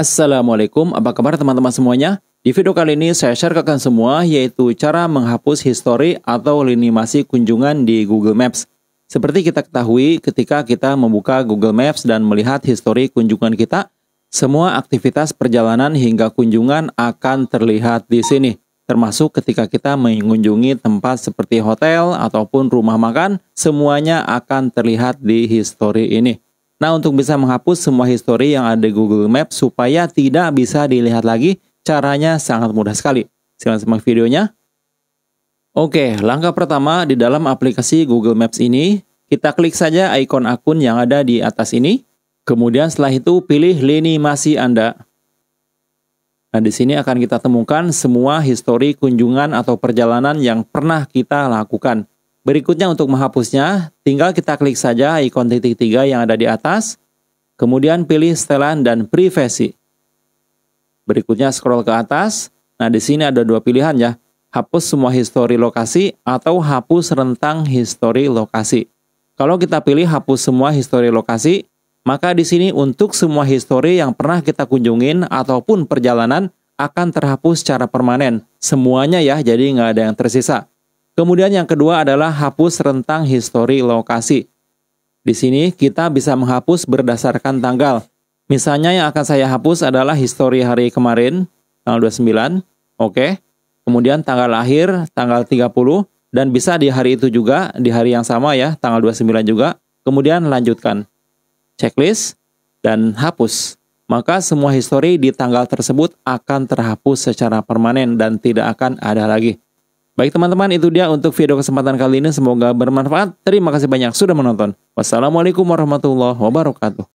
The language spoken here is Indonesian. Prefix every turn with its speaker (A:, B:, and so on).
A: Assalamualaikum, apa kabar teman-teman semuanya? Di video kali ini saya share ke kalian semua yaitu cara menghapus history atau lini masih kunjungan di Google Maps. Seperti kita ketahui ketika kita membuka Google Maps dan melihat histori kunjungan kita, semua aktivitas perjalanan hingga kunjungan akan terlihat di sini. Termasuk ketika kita mengunjungi tempat seperti hotel ataupun rumah makan, semuanya akan terlihat di histori ini. Nah, untuk bisa menghapus semua histori yang ada di Google Maps supaya tidak bisa dilihat lagi, caranya sangat mudah sekali. Silahkan simak videonya. Oke, langkah pertama di dalam aplikasi Google Maps ini, kita klik saja ikon akun yang ada di atas ini. Kemudian setelah itu pilih lini masih Anda. Nah, di sini akan kita temukan semua histori kunjungan atau perjalanan yang pernah kita lakukan. Berikutnya untuk menghapusnya, tinggal kita klik saja ikon titik tiga yang ada di atas, kemudian pilih setelan dan privasi. Berikutnya scroll ke atas. Nah, di sini ada dua pilihan ya. Hapus semua histori lokasi atau hapus rentang histori lokasi. Kalau kita pilih hapus semua histori lokasi, maka di sini untuk semua histori yang pernah kita kunjungin ataupun perjalanan akan terhapus secara permanen. Semuanya ya, jadi nggak ada yang tersisa. Kemudian yang kedua adalah hapus rentang histori lokasi. Di sini kita bisa menghapus berdasarkan tanggal. Misalnya yang akan saya hapus adalah histori hari kemarin, tanggal 29, oke. Kemudian tanggal lahir, tanggal 30, dan bisa di hari itu juga, di hari yang sama ya, tanggal 29 juga. Kemudian lanjutkan. Checklist dan hapus. Maka semua histori di tanggal tersebut akan terhapus secara permanen dan tidak akan ada lagi. Baik teman-teman, itu dia untuk video kesempatan kali ini. Semoga bermanfaat. Terima kasih banyak sudah menonton. Wassalamualaikum warahmatullahi wabarakatuh.